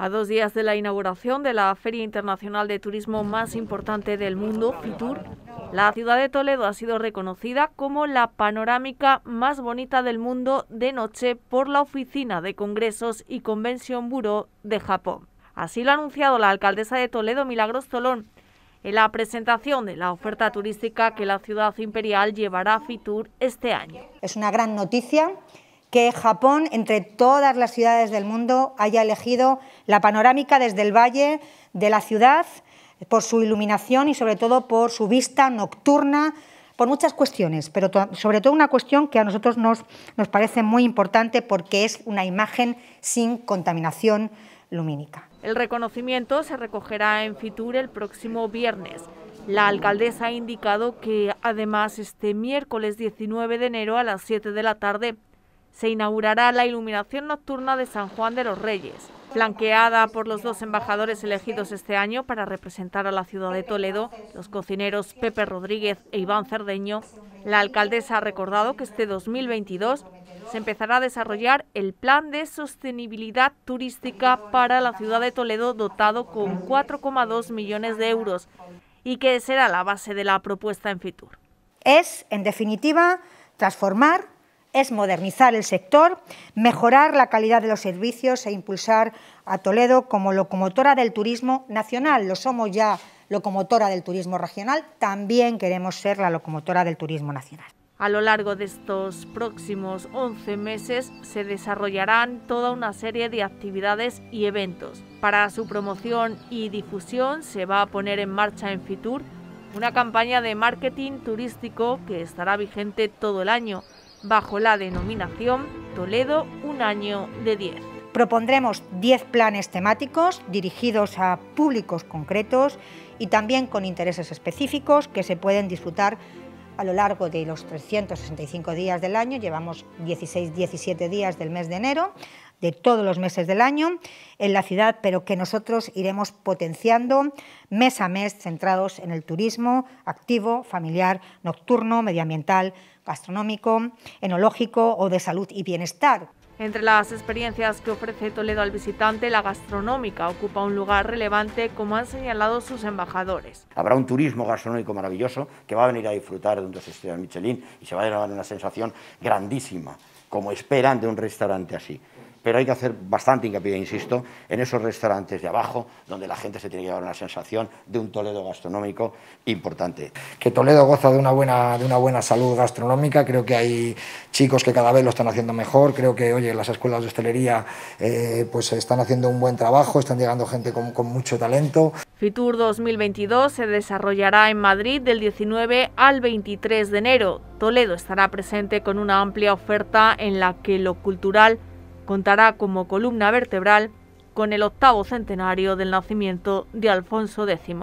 A dos días de la inauguración de la Feria Internacional de Turismo más importante del mundo, FITUR, la ciudad de Toledo ha sido reconocida como la panorámica más bonita del mundo de noche por la Oficina de Congresos y Convención Bureau de Japón. Así lo ha anunciado la alcaldesa de Toledo, Milagros Tolón, en la presentación de la oferta turística que la ciudad imperial llevará a FITUR este año. Es una gran noticia que Japón, entre todas las ciudades del mundo, haya elegido la panorámica desde el valle de la ciudad, por su iluminación y sobre todo por su vista nocturna, por muchas cuestiones, pero sobre todo una cuestión que a nosotros nos, nos parece muy importante porque es una imagen sin contaminación lumínica. El reconocimiento se recogerá en Fitur el próximo viernes. La alcaldesa ha indicado que además este miércoles 19 de enero a las 7 de la tarde se inaugurará la iluminación nocturna de San Juan de los Reyes, Flanqueada por los dos embajadores elegidos este año para representar a la ciudad de Toledo, los cocineros Pepe Rodríguez e Iván Cerdeño, la alcaldesa ha recordado que este 2022 se empezará a desarrollar el Plan de Sostenibilidad Turística para la ciudad de Toledo dotado con 4,2 millones de euros y que será la base de la propuesta en Fitur. Es, en definitiva, transformar es modernizar el sector, mejorar la calidad de los servicios e impulsar a Toledo como locomotora del turismo nacional. Lo somos ya locomotora del turismo regional, también queremos ser la locomotora del turismo nacional. A lo largo de estos próximos 11 meses se desarrollarán toda una serie de actividades y eventos. Para su promoción y difusión se va a poner en marcha en Fitur una campaña de marketing turístico que estará vigente todo el año bajo la denominación Toledo Un Año de 10. Propondremos 10 planes temáticos dirigidos a públicos concretos y también con intereses específicos que se pueden disfrutar a lo largo de los 365 días del año, llevamos 16-17 días del mes de enero, de todos los meses del año en la ciudad, pero que nosotros iremos potenciando mes a mes, centrados en el turismo activo, familiar, nocturno, medioambiental, gastronómico, enológico o de salud y bienestar. Entre las experiencias que ofrece Toledo al visitante, la gastronómica ocupa un lugar relevante, como han señalado sus embajadores. Habrá un turismo gastronómico maravilloso que va a venir a disfrutar de un dos estrellas Michelin y se va a dar una sensación grandísima, como esperan de un restaurante así pero hay que hacer bastante hincapié, insisto, en esos restaurantes de abajo, donde la gente se tiene que llevar una sensación de un Toledo gastronómico importante. Que Toledo goza de una buena, de una buena salud gastronómica, creo que hay chicos que cada vez lo están haciendo mejor, creo que, oye, las escuelas de hostelería eh, pues están haciendo un buen trabajo, están llegando gente con mucho talento. Fitur 2022 se desarrollará en Madrid del 19 al 23 de enero. Toledo estará presente con una amplia oferta en la que lo cultural contará como columna vertebral con el octavo centenario del nacimiento de Alfonso X.